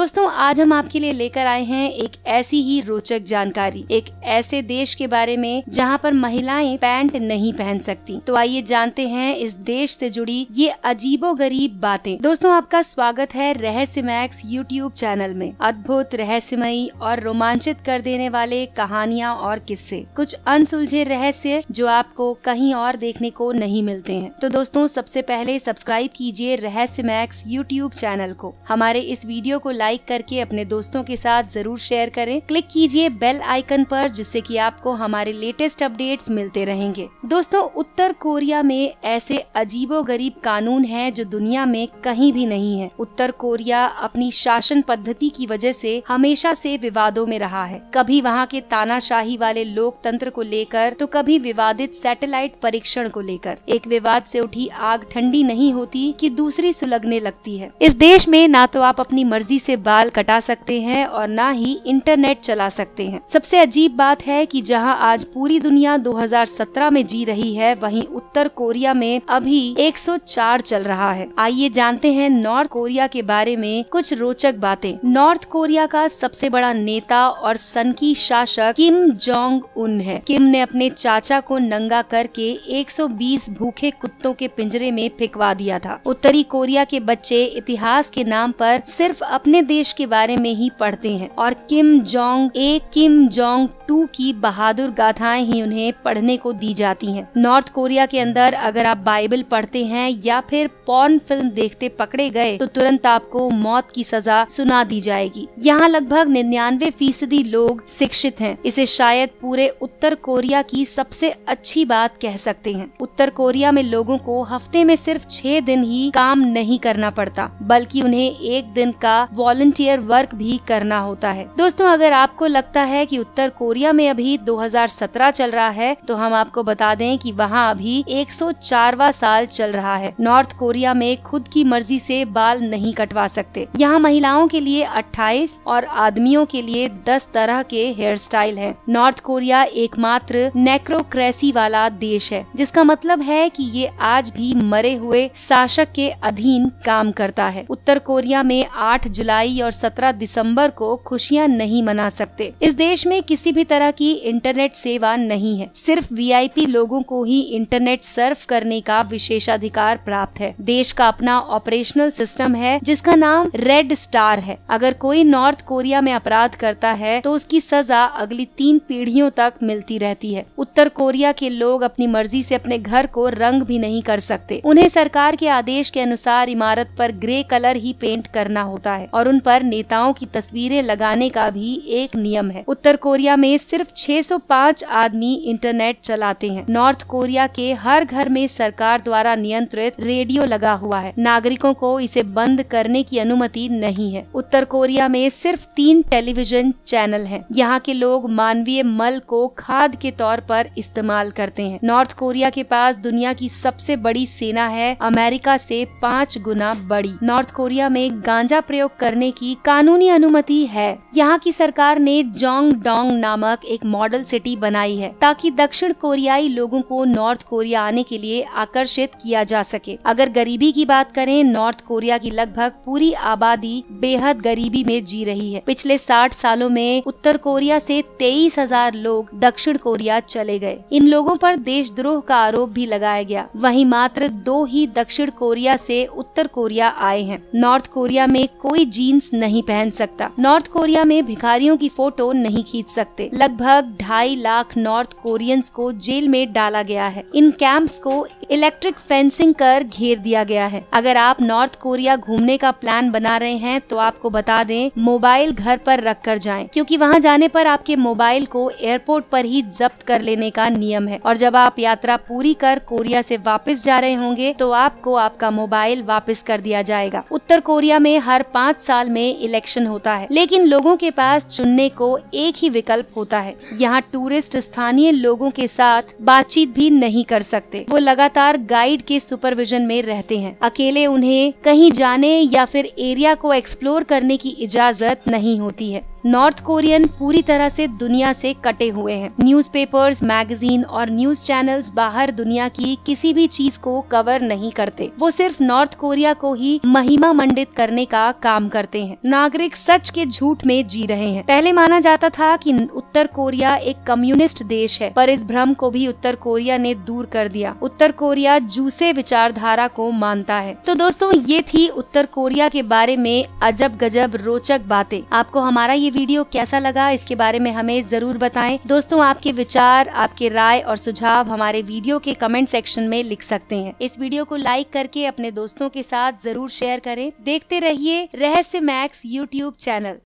दोस्तों आज हम आपके लिए लेकर आए हैं एक ऐसी ही रोचक जानकारी एक ऐसे देश के बारे में जहाँ पर महिलाएं पैंट नहीं पहन सकती तो आइए जानते हैं इस देश से जुड़ी ये अजीबो गरीब बातें दोस्तों आपका स्वागत है रहस्य मैक्स यूट्यूब चैनल में अद्भुत रहस्यमयी और रोमांचित कर देने वाले कहानियाँ और किस्से कुछ अनसुलझे रहस्य जो आपको कहीं और देखने को नहीं मिलते हैं तो दोस्तों सबसे पहले सब्सक्राइब कीजिए रहस्य मैक्स यूट्यूब चैनल को हमारे इस वीडियो को लाइक लाइक करके अपने दोस्तों के साथ जरूर शेयर करें क्लिक कीजिए बेल आइकन पर जिससे कि आपको हमारे लेटेस्ट अपडेट्स मिलते रहेंगे दोस्तों उत्तर कोरिया में ऐसे अजीबो गरीब कानून है जो दुनिया में कहीं भी नहीं है उत्तर कोरिया अपनी शासन पद्धति की वजह से हमेशा से विवादों में रहा है कभी वहाँ के तानाशाही वाले लोकतंत्र को लेकर तो कभी विवादित सैटेलाइट परीक्षण को लेकर एक विवाद से उठी आग ठंडी नहीं होती कि दूसरी सुलगने लगती है इस देश में ना तो आप अपनी मर्जी से बाल कटा सकते हैं और न ही इंटरनेट चला सकते हैं सबसे अजीब बात है कि जहां आज पूरी दुनिया 2017 में जी रही है वहीं उत्तर कोरिया में अभी 104 चल रहा है आइए जानते हैं नॉर्थ कोरिया के बारे में कुछ रोचक बातें नॉर्थ कोरिया का सबसे बड़ा नेता और सन की शासक किम जोंग उन है किम ने अपने चाचा को नंगा करके 120 भूखे कुत्तों के पिंजरे में फिकवा दिया था उत्तरी कोरिया के बच्चे इतिहास के नाम पर सिर्फ अपने देश के बारे में ही पढ़ते हैं और किम जोंग ए किम जोंग टू की बहादुर गाथाएं ही उन्हें पढ़ने को दी जाती हैं। नॉर्थ कोरिया के अंदर अगर आप बाइबल पढ़ते हैं या फिर पॉर्न फिल्म देखते पकड़े गए तो तुरंत आपको मौत की सजा सुना दी जाएगी यहाँ लगभग निन्यानवे फीसदी लोग शिक्षित हैं। इसे शायद पूरे उत्तर कोरिया की सबसे अच्छी बात कह सकते हैं उत्तर कोरिया में लोगों को हफ्ते में सिर्फ छह दिन ही काम नहीं करना पड़ता बल्कि उन्हें एक दिन का वॉल वॉलंटियर वर्क भी करना होता है दोस्तों अगर आपको लगता है कि उत्तर कोरिया में अभी 2017 चल रहा है तो हम आपको बता दें कि वहाँ अभी एक साल चल रहा है नॉर्थ कोरिया में खुद की मर्जी से बाल नहीं कटवा सकते यहाँ महिलाओं के लिए 28 और आदमियों के लिए 10 तरह के हेयर स्टाइल है नॉर्थ कोरिया एकमात्र नेक्रोक्रेसी वाला देश है जिसका मतलब है कि ये आज भी मरे हुए शासक के अधीन काम करता है उत्तर कोरिया में 8 जुलाई जुलाई और 17 दिसंबर को खुशियां नहीं मना सकते इस देश में किसी भी तरह की इंटरनेट सेवा नहीं है सिर्फ वीआईपी लोगों को ही इंटरनेट सर्फ करने का विशेषाधिकार प्राप्त है देश का अपना ऑपरेशनल सिस्टम है जिसका नाम रेड स्टार है अगर कोई नॉर्थ कोरिया में अपराध करता है तो उसकी सजा अगली तीन पीढ़ियों तक मिलती रहती है उत्तर कोरिया के लोग अपनी मर्जी से अपने घर को रंग भी नहीं कर सकते उन्हें सरकार के आदेश के अनुसार इमारत पर ग्रे कलर ही पेंट करना होता है और उन पर नेताओं की तस्वीरें लगाने का भी एक नियम है उत्तर कोरिया में सिर्फ 605 आदमी इंटरनेट चलाते हैं नॉर्थ कोरिया के हर घर में सरकार द्वारा नियंत्रित रेडियो लगा हुआ है नागरिकों को इसे बंद करने की अनुमति नहीं है उत्तर कोरिया में सिर्फ तीन टेलीविजन चैनल हैं। यहाँ के लोग मानवीय मल को खाद के तौर पर इस्तेमाल करते हैं नॉर्थ कोरिया के पास दुनिया की सबसे बड़ी सेना है अमेरिका से पाँच गुना बड़ी नॉर्थ कोरिया में गांजा प्रयोग करने की कानूनी अनुमति है यहाँ की सरकार ने जोंग डोंग नामक एक मॉडल सिटी बनाई है ताकि दक्षिण कोरियाई लोगों को नॉर्थ कोरिया आने के लिए आकर्षित किया जा सके अगर गरीबी की बात करें नॉर्थ कोरिया की लगभग पूरी आबादी बेहद गरीबी में जी रही है पिछले साठ सालों में उत्तर कोरिया से तेईस हजार लोग दक्षिण कोरिया चले गए इन लोगों पर देशद्रोह का आरोप भी लगाया गया वहीं मात्र दो ही दक्षिण कोरिया से उत्तर कोरिया आए हैं नॉर्थ कोरिया में कोई जी जीन्स नहीं पहन सकता नॉर्थ कोरिया में भिखारियों की फोटो नहीं खींच सकते लगभग ढाई लाख नॉर्थ कोरियंस को जेल में डाला गया है इन कैंप्स को इलेक्ट्रिक फेंसिंग कर घेर दिया गया है अगर आप नॉर्थ कोरिया घूमने का प्लान बना रहे हैं तो आपको बता दें मोबाइल घर पर रख कर जाए क्यूँकी वहाँ जाने पर आपके मोबाइल को एयरपोर्ट पर ही जब्त कर लेने का नियम है और जब आप यात्रा पूरी कर कोरिया से वापस जा रहे होंगे तो आपको आपका मोबाइल वापस कर दिया जाएगा उत्तर कोरिया में हर पाँच साल साल में इलेक्शन होता है लेकिन लोगों के पास चुनने को एक ही विकल्प होता है यहाँ टूरिस्ट स्थानीय लोगों के साथ बातचीत भी नहीं कर सकते वो लगातार गाइड के सुपरविजन में रहते हैं अकेले उन्हें कहीं जाने या फिर एरिया को एक्सप्लोर करने की इजाजत नहीं होती है नॉर्थ कोरियन पूरी तरह से दुनिया से कटे हुए हैं न्यूज़पेपर्स, मैगजीन और न्यूज चैनल्स बाहर दुनिया की किसी भी चीज को कवर नहीं करते वो सिर्फ नॉर्थ कोरिया को ही महिमा मंडित करने का काम करते हैं नागरिक सच के झूठ में जी रहे हैं पहले माना जाता था कि उत्तर कोरिया एक कम्युनिस्ट देश है पर इस भ्रम को भी उत्तर कोरिया ने दूर कर दिया उत्तर कोरिया जूसे विचारधारा को मानता है तो दोस्तों ये थी उत्तर कोरिया के बारे में अजब गजब रोचक बातें आपको हमारा ये वीडियो कैसा लगा इसके बारे में हमें जरूर बताएं दोस्तों आपके विचार आपके राय और सुझाव हमारे वीडियो के कमेंट सेक्शन में लिख सकते हैं इस वीडियो को लाइक करके अपने दोस्तों के साथ जरूर शेयर करें देखते रहिए रहस्य मैक्स यूट्यूब चैनल